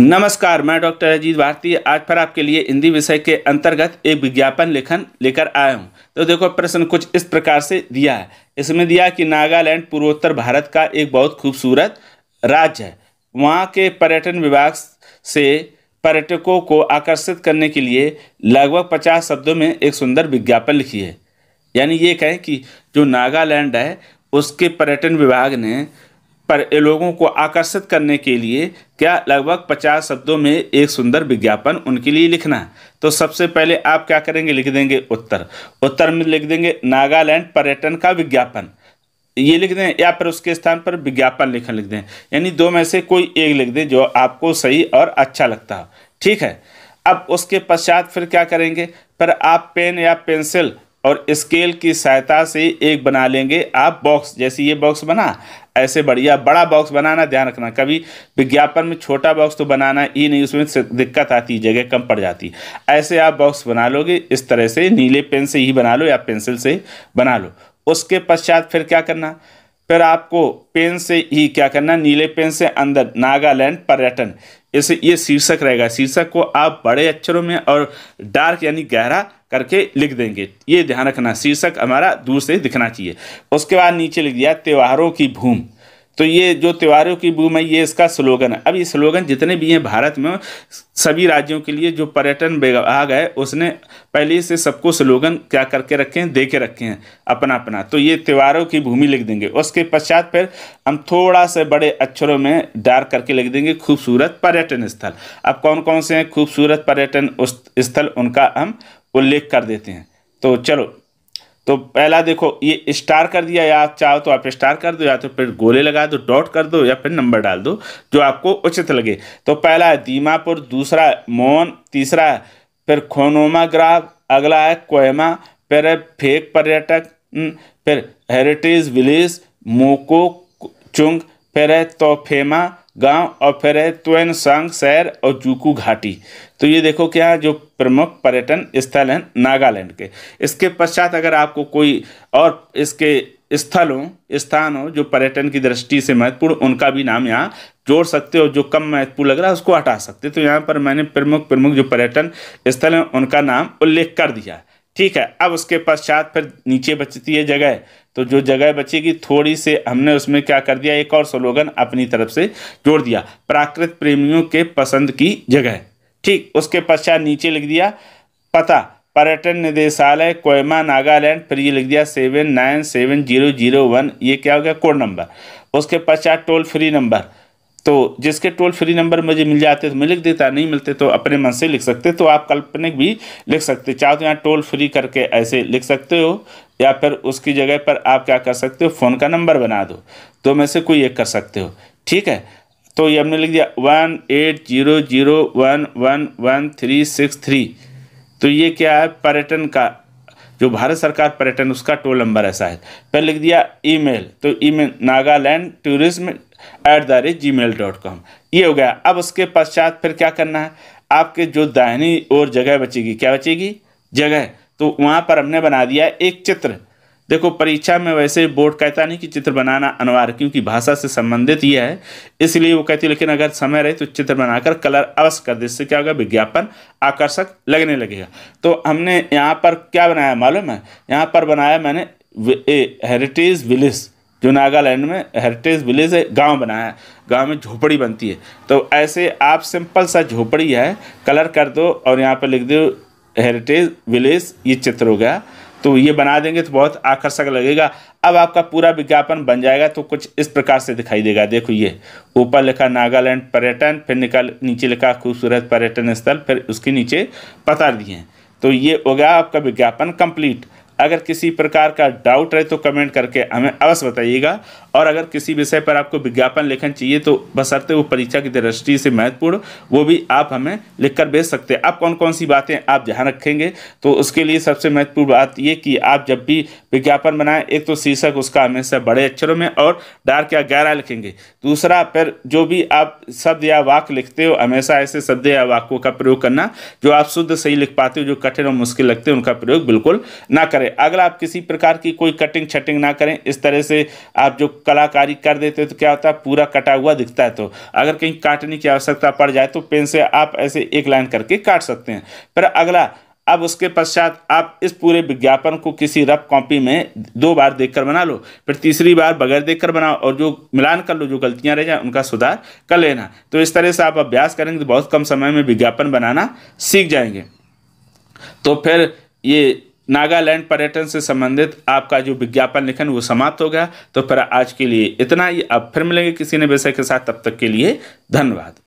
नमस्कार मैं डॉक्टर अजीत भारती आज पर आपके लिए हिंदी विषय के अंतर्गत एक विज्ञापन लेखन लेकर आया हूँ तो देखो प्रश्न कुछ इस प्रकार से दिया है इसमें दिया कि नागालैंड पूर्वोत्तर भारत का एक बहुत खूबसूरत राज्य है वहाँ के पर्यटन विभाग से पर्यटकों को आकर्षित करने के लिए लगभग पचास शब्दों में एक सुंदर विज्ञापन लिखी है यानी ये कहें कि जो नागालैंड है उसके पर्यटन विभाग ने पर लोगों को आकर्षित करने के लिए क्या लगभग पचास शब्दों में एक सुंदर विज्ञापन उनके लिए लिखना तो सबसे पहले आप क्या करेंगे लिख देंगे उत्तर उत्तर में लिख देंगे नागालैंड पर्यटन का विज्ञापन ये लिख दें या फिर उसके स्थान पर विज्ञापन लिखन लिख दें यानी दो में से कोई एक लिख दें जो आपको सही और अच्छा लगता हो ठीक है अब उसके पश्चात फिर क्या करेंगे पर आप पेन या पेंसिल और स्केल की सहायता से एक बना लेंगे आप बॉक्स जैसे ये बॉक्स बना ऐसे बढ़िया बड़ा बॉक्स बनाना ध्यान रखना कभी विज्ञापन में छोटा बॉक्स तो बनाना ही नहीं उसमें दिक्कत आती जगह कम पड़ जाती ऐसे आप बॉक्स बना लोगे इस तरह से नीले पेन से ही बना लो या पेंसिल से बना लो उसके पश्चात फिर क्या करना फिर आपको पेन से ही क्या करना नीले पेन से अंदर नागालैंड पर्यटन इसे ये शीर्षक रहेगा शीर्षक को आप बड़े अक्षरों में और डार्क यानी गहरा करके लिख देंगे ये ध्यान रखना शीर्षक हमारा दूर से दिखना चाहिए उसके बाद नीचे लिख दिया त्योहारों की भूम तो ये जो त्योहारों की बूम है ये इसका स्लोगन है अब ये स्लोगन जितने भी हैं भारत में सभी राज्यों के लिए जो पर्यटन विभाग है उसने पहले से सबको स्लोगन क्या करके रखे हैं दे के रखे हैं अपना अपना तो ये त्योहारों की भूमि लिख देंगे उसके पश्चात फिर हम थोड़ा से बड़े अक्षरों में डार्क करके लिख देंगे खूबसूरत पर्यटन स्थल अब कौन कौन से हैं खूबसूरत पर्यटन स्थल उनका हम उल्लेख कर देते हैं तो चलो तो पहला देखो ये स्टार कर दिया या आप चाहो तो आप स्टार कर दो या तो फिर गोले लगा दो डॉट कर दो या फिर नंबर डाल दो जो आपको उचित लगे तो पहला है दीमापुर दूसरा मोन तीसरा है फिर खोनोमा ग्राफ अगला है कोयमा फिर है फेक पर्यटक हम्म, फिर हेरिटेज विलेज मोको चुंग फिर है तोफेमा गांव और फिर है त्वेन सांग सैर और जूकू घाटी तो ये देखो क्या जो प्रमुख पर्यटन स्थल हैं नागालैंड के इसके पश्चात अगर आपको कोई और इसके स्थल हो स्थान हो जो पर्यटन की दृष्टि से महत्वपूर्ण उनका भी नाम यहाँ जोड़ सकते हो जो कम महत्वपूर्ण लग रहा है उसको हटा सकते तो यहाँ पर मैंने प्रमुख प्रमुख जो पर्यटन स्थल हैं उनका नाम उल्लेख कर दिया ठीक है अब उसके पश्चात फिर नीचे बचती है जगह तो जो जगह बचेगी थोड़ी से हमने उसमें क्या कर दिया एक और स्लोगन अपनी तरफ से जोड़ दिया प्राकृत प्रेमियों के पसंद की जगह ठीक उसके पश्चात नीचे लिख दिया पता पर्यटन निदेशालय कोयमा नागालैंड फिर ये लिख दिया seven nine seven zero zero one ये क्या हो गया कोड नंबर उसके पश्चात टोल फ्री नंबर तो जिसके टोल फ्री नंबर मुझे मिल जाते तो मैं लिख देता नहीं मिलते तो अपने मन से लिख सकते तो आप काल्पनिक भी लिख सकते चाहो तो यहाँ टोल फ्री करके ऐसे लिख सकते हो या फिर उसकी जगह पर आप क्या कर सकते हो फ़ोन का नंबर बना दो तो में से कोई एक कर सकते हो ठीक है तो ये हमने लिख दिया one eight zero zero one one one three six three तो ये क्या है पर्यटन का जो भारत सरकार पर्यटन उसका टोल नंबर ऐसा है फिर लिख दिया ईमेल तो email Nagaland tourism at the rate Gmail dot com ये हो गया अब उसके पश्चात फिर क्या करना है आपके जो दाहिनी और जगह बचेगी क्या बचेगी जगह तो वहाँ पर हमने बना दिया एक चित्र देखो परीक्षा में वैसे बोर्ड कहता नहीं कि चित्र बनाना अनिवार्य क्योंकि भाषा से संबंधित यह है इसलिए वो कहती है लेकिन अगर समय रहे तो चित्र बनाकर कलर अवश्य कर दे इससे क्या होगा विज्ञापन आकर्षक लगने लगेगा तो हमने यहाँ पर क्या बनाया मालूम है यहाँ पर बनाया मैंने हेरिटेज विलेज जो नागालैंड में हेरिटेज विलेज है गांव बनाया है गांव में झोपड़ी बनती है तो ऐसे आप सिंपल सा झोपड़ी है कलर कर दो और यहाँ पर लिख दो हेरिटेज विलेज ये चित्र हो गया तो ये बना देंगे तो बहुत आकर्षक लगेगा अब आपका पूरा विज्ञापन बन जाएगा तो कुछ इस प्रकार से दिखाई देगा देखो ये ऊपर लिखा नागालैंड पर्यटन फिर निकल नीचे लिखा खूबसूरत पर्यटन स्थल फिर उसके नीचे पता दिए तो ये हो गया आपका विज्ञापन कंप्लीट अगर किसी प्रकार का डाउट रहे तो कमेंट करके हमें अवश्य बताइएगा और अगर किसी विषय पर आपको विज्ञापन लेखन चाहिए तो बसरते वो परीक्षा की दृष्टि से महत्वपूर्ण वो भी आप हमें लिखकर भेज सकते हैं आप कौन कौन सी बातें आप ध्यान रखेंगे तो उसके लिए सबसे महत्वपूर्ण बात ये कि आप जब भी विज्ञापन बनाएं एक तो शीर्षक उसका हमेशा बड़े अक्षरों में और डार्क या गहरा लिखेंगे दूसरा फिर जो भी आप शब्द या वाक्य लिखते हो हमेशा ऐसे शब्द या वाक्यों का प्रयोग करना जो आप शुद्ध सही लिख पाते हो जो कठिन और मुश्किल लगते हैं उनका प्रयोग बिल्कुल ना करें करें अगला आप किसी प्रकार की कोई कटिंग छटिंग ना करें इस तरह से आप जो कलाकारी कर देते हैं तो क्या होता है पूरा कटा हुआ दिखता है तो अगर कहीं काटने की आवश्यकता पड़ जाए तो पेन से आप ऐसे एक लाइन करके काट सकते हैं पर अगला अब उसके पश्चात आप इस पूरे विज्ञापन को किसी रफ कॉपी में दो बार देखकर बना लो फिर तीसरी बार बगैर देखकर बनाओ और जो मिलान कर लो जो गलतियां रह जाए उनका सुधार कर लेना तो इस तरह से आप अभ्यास करेंगे तो बहुत कम समय में विज्ञापन बनाना सीख जाएंगे तो फिर ये नागालैंड पर्यटन से संबंधित आपका जो विज्ञापन लिखन वो समाप्त हो गया तो फिर आज के लिए इतना ही अब फिर मिलेंगे किसी ने विषय के साथ तब तक के लिए धन्यवाद